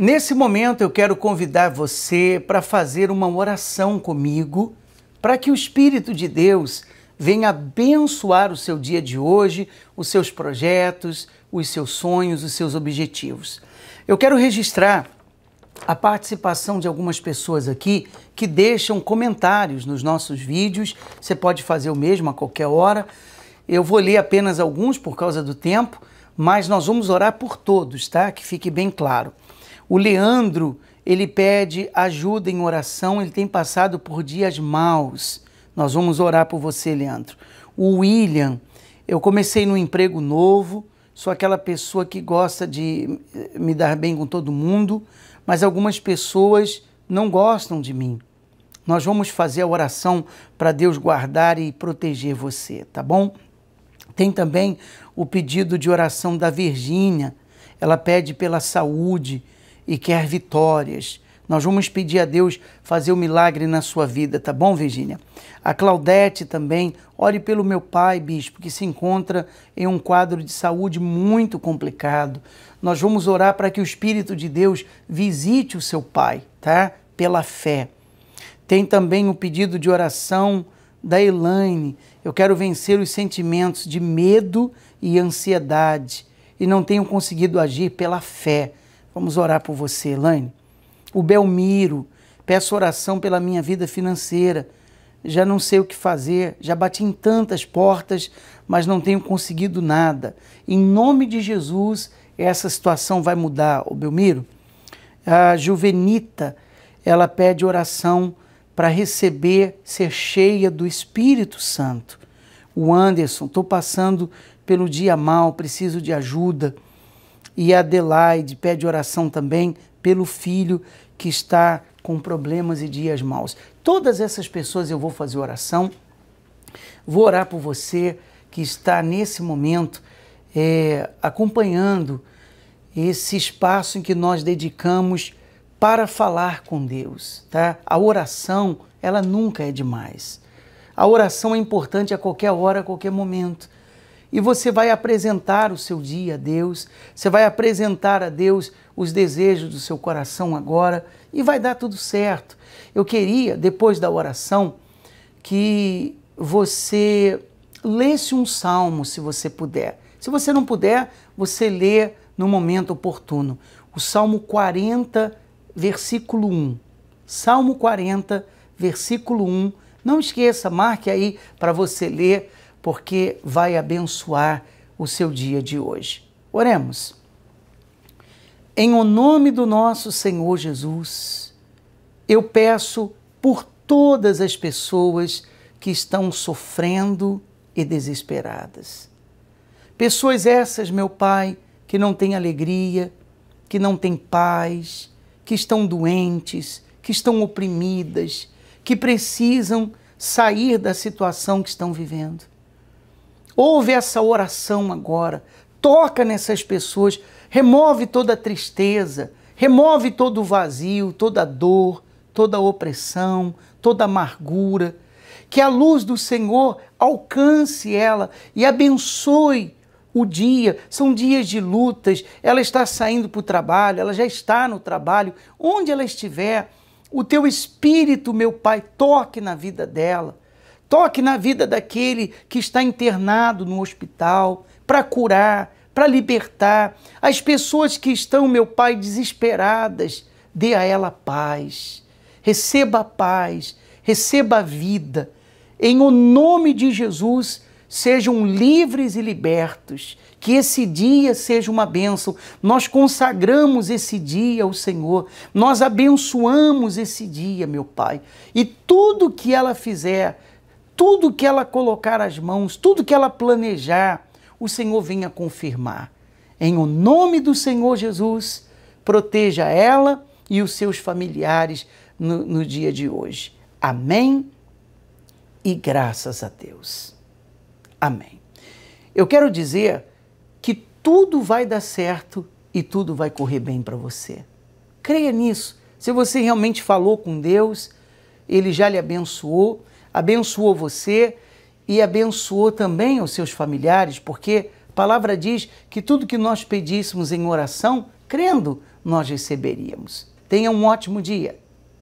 Nesse momento eu quero convidar você para fazer uma oração comigo, para que o Espírito de Deus venha abençoar o seu dia de hoje, os seus projetos, os seus sonhos, os seus objetivos. Eu quero registrar a participação de algumas pessoas aqui que deixam comentários nos nossos vídeos. Você pode fazer o mesmo a qualquer hora. Eu vou ler apenas alguns por causa do tempo, mas nós vamos orar por todos, tá? Que fique bem claro. O Leandro, ele pede ajuda em oração, ele tem passado por dias maus. Nós vamos orar por você, Leandro. O William, eu comecei num emprego novo, sou aquela pessoa que gosta de me dar bem com todo mundo, mas algumas pessoas não gostam de mim. Nós vamos fazer a oração para Deus guardar e proteger você, tá bom? Tem também o pedido de oração da Virgínia. Ela pede pela saúde, e quer vitórias. Nós vamos pedir a Deus fazer o um milagre na sua vida, tá bom, Virgínia? A Claudete também, ore pelo meu pai, bispo, que se encontra em um quadro de saúde muito complicado. Nós vamos orar para que o Espírito de Deus visite o seu pai, tá? Pela fé. Tem também o um pedido de oração da Elaine. Eu quero vencer os sentimentos de medo e ansiedade e não tenho conseguido agir pela fé. Vamos orar por você, Elaine. O Belmiro, peço oração pela minha vida financeira. Já não sei o que fazer, já bati em tantas portas, mas não tenho conseguido nada. Em nome de Jesus, essa situação vai mudar, o Belmiro. A Juvenita, ela pede oração para receber, ser cheia do Espírito Santo. O Anderson, estou passando pelo dia mal, preciso de ajuda. E Adelaide pede oração também pelo filho que está com problemas e dias maus. Todas essas pessoas eu vou fazer oração. Vou orar por você que está nesse momento é, acompanhando esse espaço em que nós dedicamos para falar com Deus, tá? A oração, ela nunca é demais. A oração é importante a qualquer hora, a qualquer momento e você vai apresentar o seu dia a Deus, você vai apresentar a Deus os desejos do seu coração agora e vai dar tudo certo. Eu queria, depois da oração, que você lesse um salmo, se você puder. Se você não puder, você lê no momento oportuno. O Salmo 40, versículo 1. Salmo 40, versículo 1. Não esqueça, marque aí para você ler porque vai abençoar o seu dia de hoje. Oremos. Em o nome do nosso Senhor Jesus, eu peço por todas as pessoas que estão sofrendo e desesperadas. Pessoas essas, meu Pai, que não têm alegria, que não têm paz, que estão doentes, que estão oprimidas, que precisam sair da situação que estão vivendo. Ouve essa oração agora. Toca nessas pessoas. Remove toda a tristeza. Remove todo o vazio, toda a dor, toda a opressão, toda a amargura. Que a luz do Senhor alcance ela e abençoe o dia, são dias de lutas, ela está saindo para o trabalho, ela já está no trabalho, onde ela estiver, o teu espírito, meu Pai, toque na vida dela, Toque na vida daquele que está internado no hospital para curar, para libertar. As pessoas que estão, meu Pai, desesperadas, dê a ela paz. Receba a paz, receba a vida. Em o nome de Jesus, sejam livres e libertos. Que esse dia seja uma bênção. Nós consagramos esse dia ao Senhor. Nós abençoamos esse dia, meu Pai. E tudo que ela fizer, tudo que ela colocar as mãos, tudo que ela planejar, o Senhor venha confirmar. Em o nome do Senhor Jesus, proteja ela e os seus familiares no, no dia de hoje. Amém e graças a Deus. Amém. Eu quero dizer que tudo vai dar certo e tudo vai correr bem para você. Creia nisso. Se você realmente falou com Deus, Ele já lhe abençoou abençoou você e abençoou também os seus familiares, porque a palavra diz que tudo que nós pedíssemos em oração, crendo, nós receberíamos. Tenha um ótimo dia.